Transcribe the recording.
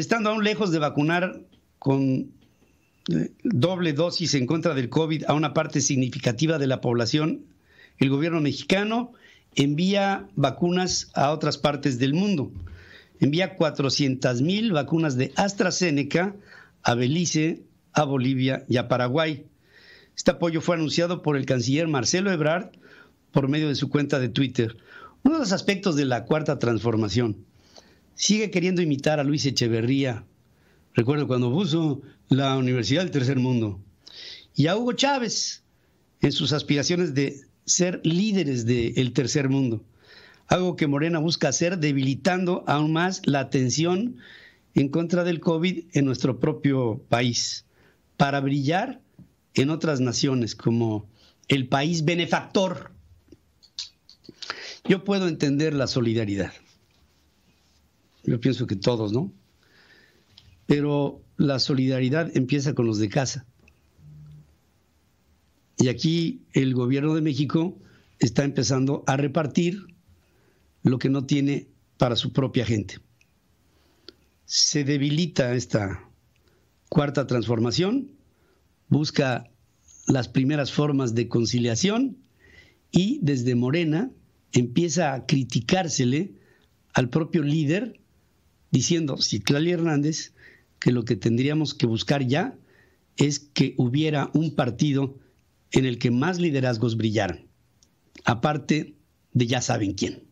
estando aún lejos de vacunar con eh, doble dosis en contra del COVID a una parte significativa de la población, el gobierno mexicano envía vacunas a otras partes del mundo. Envía 400 mil vacunas de AstraZeneca a Belice, a Bolivia y a Paraguay. Este apoyo fue anunciado por el canciller Marcelo Ebrard por medio de su cuenta de Twitter. Uno de los aspectos de la cuarta transformación sigue queriendo imitar a Luis Echeverría. Recuerdo cuando puso la Universidad del Tercer Mundo. Y a Hugo Chávez en sus aspiraciones de ser líderes del tercer mundo. Algo que Morena busca hacer debilitando aún más la atención en contra del COVID en nuestro propio país, para brillar en otras naciones como el país benefactor. Yo puedo entender la solidaridad. Yo pienso que todos, ¿no? Pero la solidaridad empieza con los de casa. Y aquí el gobierno de México está empezando a repartir lo que no tiene para su propia gente. Se debilita esta cuarta transformación, busca las primeras formas de conciliación y desde Morena empieza a criticársele al propio líder diciendo Citlali Hernández que lo que tendríamos que buscar ya es que hubiera un partido en el que más liderazgos brillaran, aparte de ya saben quién.